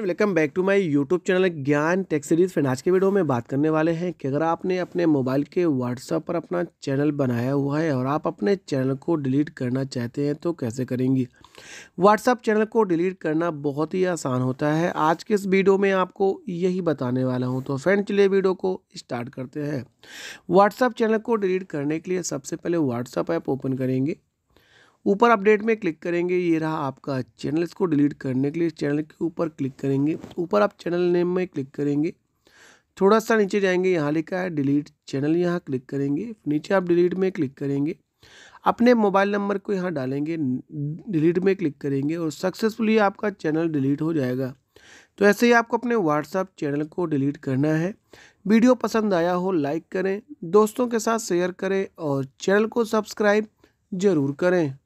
welcome back to my YouTube channel Gyan tech series friend आज के video में बात करने वाले हैं कि अगर आपने अपने मोबाइल के व्हाट्सएप पर अपना चैनल बनाया हुआ है और आप अपने चैनल को डिलीट करना चाहते हैं तो कैसे करेंगी व्हाट्सअप चैनल को डिलीट करना बहुत ही आसान होता है आज के इस वीडियो में आपको यही बताने वाला हूँ तो फ्रेंड चलिए वीडियो को स्टार्ट करते हैं व्हाट्सअप चैनल को डिलीट करने के लिए सबसे पहले व्हाट्सअप ऐप ओपन करेंगे ऊपर अपडेट में क्लिक करेंगे ये रहा आपका चैनल इसको डिलीट करने के लिए इस चैनल के ऊपर क्लिक करेंगे ऊपर आप चैनल नेम में क्लिक करेंगे थोड़ा सा नीचे जाएंगे यहाँ लिखा है डिलीट चैनल यहाँ क्लिक करेंगे नीचे आप डिलीट में क्लिक करेंगे अपने मोबाइल नंबर को यहाँ डालेंगे डिलीट में क्लिक करेंगे और सक्सेसफुली आपका चैनल डिलीट हो जाएगा तो ऐसे ही आपको अपने व्हाट्सएप चैनल को डिलीट करना है वीडियो पसंद आया हो लाइक करें दोस्तों के साथ शेयर करें और चैनल को सब्सक्राइब ज़रूर करें